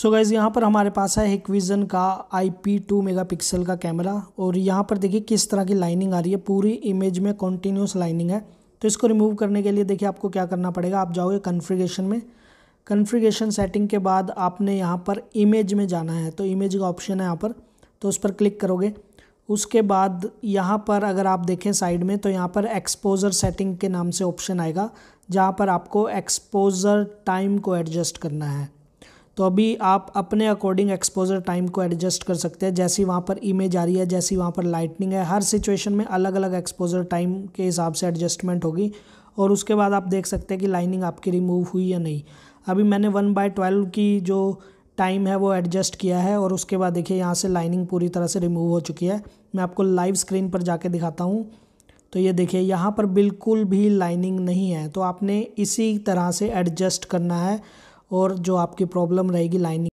so guys यहाँ पर हमारे पास है हिकविज़न का I P two megapixel का कैमरा और यहाँ पर देखिए किस तरह की लाइनिंग आ रही है पूरी इमेज में कॉन्टीन्यूस लाइनिंग है तो इसको रिमूव करने के लिए देखिए आपको क्या करना पड़ेगा आप जाओगे कन्फ्रिगेशन में कन्फ्रिगेशन सेटिंग के बाद आपने यहाँ पर इमेज में जाना है तो इमेज का ऑप्शन है यहाँ पर तो उस पर क्लिक करोगे उसके बाद यहाँ पर अगर आप देखें साइड में तो यहाँ पर एक्सपोज़र सेटिंग के नाम से ऑप्शन आएगा जहाँ पर आपको एक्सपोज़र टाइम को एडजस्ट करना है तो अभी आप अपने अकॉर्डिंग एक्सपोजर टाइम को एडजस्ट कर सकते हैं जैसी वहाँ पर इमेज आ रही है जैसी वहाँ पर लाइटनिंग है हर सिचुएशन में अलग अलग एक्सपोजर टाइम के हिसाब से एडजस्टमेंट होगी और उसके बाद आप देख सकते हैं कि लाइनिंग आपकी रिमूव हुई या नहीं अभी मैंने वन बाय ट्वेल्व की जो टाइम है वो एडजस्ट किया है और उसके बाद देखिए यहाँ से लाइनिंग पूरी तरह से रिमूव हो चुकी है मैं आपको लाइव स्क्रीन पर जाके दिखाता हूँ तो ये देखिए यहाँ पर बिल्कुल भी लाइनिंग नहीं है तो आपने इसी तरह से एडजस्ट करना है और जो आपकी प्रॉब्लम रहेगी लाइनिंग